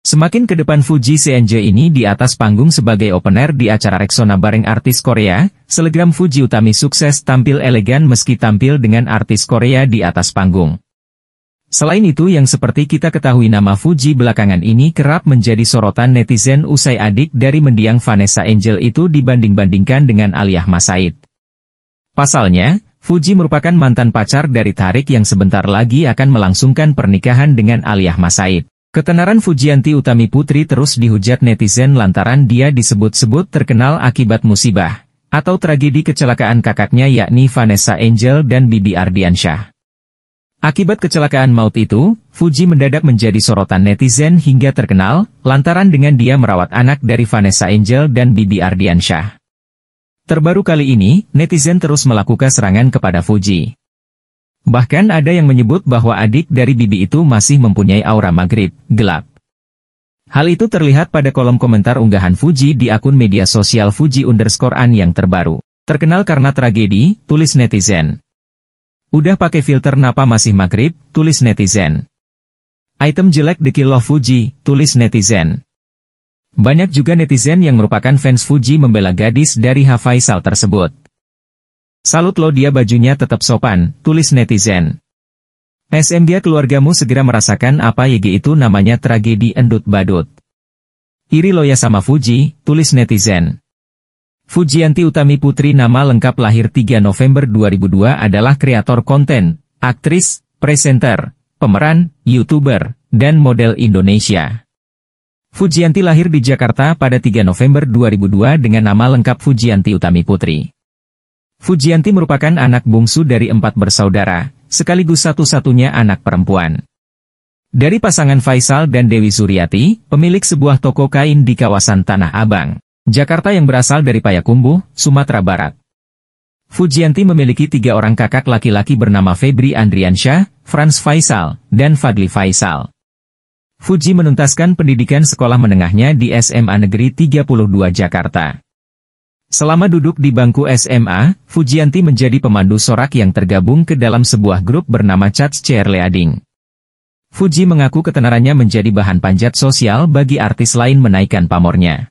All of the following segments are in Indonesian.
Semakin ke depan Fuji CNJ ini di atas panggung sebagai opener di acara Rexona bareng artis Korea, selegram Fuji Utami sukses tampil elegan meski tampil dengan artis Korea di atas panggung. Selain itu yang seperti kita ketahui nama Fuji belakangan ini kerap menjadi sorotan netizen usai adik dari mendiang Vanessa Angel itu dibanding-bandingkan dengan Aliyah Masaid. Pasalnya, Fuji merupakan mantan pacar dari Tarik yang sebentar lagi akan melangsungkan pernikahan dengan Aliyah Masaid. Ketenaran Fujianti Utami Putri terus dihujat netizen lantaran dia disebut-sebut terkenal akibat musibah, atau tragedi kecelakaan kakaknya yakni Vanessa Angel dan Bibi Ardiansyah. Akibat kecelakaan maut itu, Fuji mendadak menjadi sorotan netizen hingga terkenal, lantaran dengan dia merawat anak dari Vanessa Angel dan Bibi Ardiansyah. Terbaru kali ini, netizen terus melakukan serangan kepada Fuji. Bahkan ada yang menyebut bahwa adik dari bibi itu masih mempunyai aura maghrib, gelap. Hal itu terlihat pada kolom komentar unggahan Fuji di akun media sosial Fuji underscore An yang terbaru. Terkenal karena tragedi, tulis netizen. Udah pakai filter napa masih maghrib, tulis netizen. Item jelek Kill of Fuji, tulis netizen. Banyak juga netizen yang merupakan fans Fuji membela gadis dari Hafaisal tersebut. Salut lo dia bajunya tetap sopan, tulis netizen. SM dia keluargamu segera merasakan apa YG itu namanya tragedi endut badut. Iri lo ya sama Fuji, tulis netizen. Fujianti Utami Putri nama lengkap lahir 3 November 2002 adalah kreator konten, aktris, presenter, pemeran, youtuber, dan model Indonesia. Fujianti lahir di Jakarta pada 3 November 2002 dengan nama lengkap Fujianti Utami Putri. Fujianti merupakan anak bungsu dari empat bersaudara, sekaligus satu-satunya anak perempuan. Dari pasangan Faisal dan Dewi Suryati, pemilik sebuah toko kain di kawasan Tanah Abang, Jakarta yang berasal dari Payakumbuh, Sumatera Barat. Fujianti memiliki tiga orang kakak laki-laki bernama Febri Andriansyah, Franz Faisal, dan Fadli Faisal. Fuji menuntaskan pendidikan sekolah menengahnya di SMA Negeri 32 Jakarta. Selama duduk di bangku SMA, Fujianti menjadi pemandu sorak yang tergabung ke dalam sebuah grup bernama Chats Cheerleading. Fuji mengaku ketenarannya menjadi bahan panjat sosial bagi artis lain menaikkan pamornya.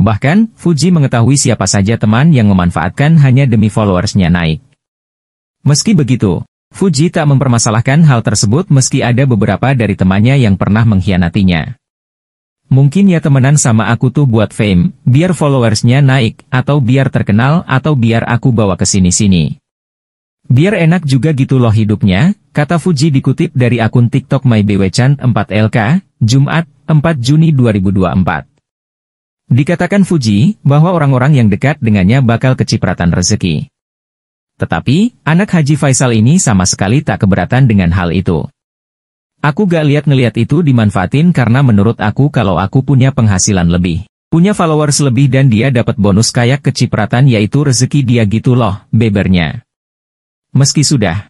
Bahkan, Fuji mengetahui siapa saja teman yang memanfaatkan hanya demi followersnya naik. Meski begitu, Fuji tak mempermasalahkan hal tersebut meski ada beberapa dari temannya yang pernah mengkhianatinya. Mungkin ya temenan sama aku tuh buat fame, biar followersnya naik, atau biar terkenal, atau biar aku bawa ke sini-sini. Biar enak juga gitu loh hidupnya, kata Fuji dikutip dari akun TikTok MyBwechan 4LK, Jumat, 4 Juni 2024. Dikatakan Fuji, bahwa orang-orang yang dekat dengannya bakal kecipratan rezeki. Tetapi, anak Haji Faisal ini sama sekali tak keberatan dengan hal itu. Aku gak lihat ngeliat itu dimanfaatin karena menurut aku kalau aku punya penghasilan lebih. Punya followers lebih dan dia dapat bonus kayak kecipratan yaitu rezeki dia gitu loh, bebernya. Meski sudah,